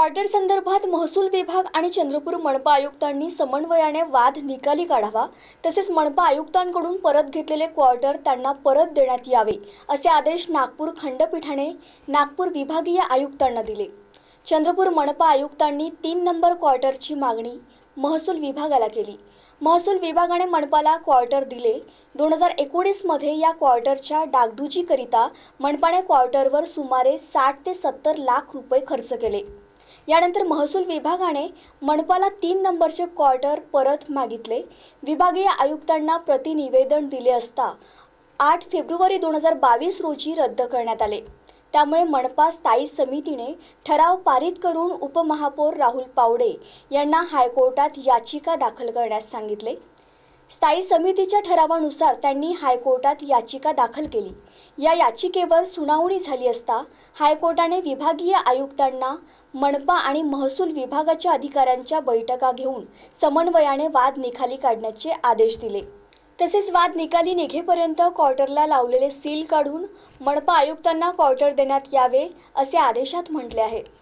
quarter संदर्भात महसूल विभाग आणि चंद्रपूर मनपा आयुक्तांनी समन्वयाने वाद निकाली काढावा तसेच मनपा आयुक्तांकडून परत घेतलेले क्वार्टर त्यांना परत देण्यात यावे असे आदेश नागपूर खंडपीठाने नागपूर विभागीय आयुक्तांना दिले चंद्रपूर मनपा आयुक्तांनी तीन नंबर क्वार्टरची मागणी महसूल विभागाला केली महसूल विभागाने मनपाला क्वार्टर दिले दोन हजार एकोणीसमध्ये या क्वार्टरच्या डागडुजीकरिता मनपाने क्वार्टरवर सुमारे साठ ते सत्तर लाख रुपये खर्च केले यानंतर महसूल विभागाने मनपाला तीन नंबरचे क्वार्टर परत मागितले विभागीय आयुक्तांना प्रतिनिवेदन दिले असता आठ फेब्रुवारी दोन हजार बावीस रोजी रद्द करण्यात आले त्यामुळे मनपा स्थायी समितीने ठराव पारित करून उपमहापौर राहुल पावडे यांना हायकोर्टात याचिका दाखल करण्यास सांगितले स्थायी समितीच्या ठरावानुसार त्यांनी हायकोर्टात याचिका दाखल केली या याचिकेवर सुनावणी झाली असता हायकोर्टाने विभागीय आयुक्तांना मनपा आणि महसूल विभागाच्या अधिकाऱ्यांच्या बैठका घेऊन समन्वयाने वाद निकाली काढण्याचे आदेश दिले तसेच वाद निकाली निघेपर्यंत क्वार्टरला लावलेले सील काढून मनपा आयुक्तांना क्वार्टर देण्यात यावे असे आदेशात म्हटले आहे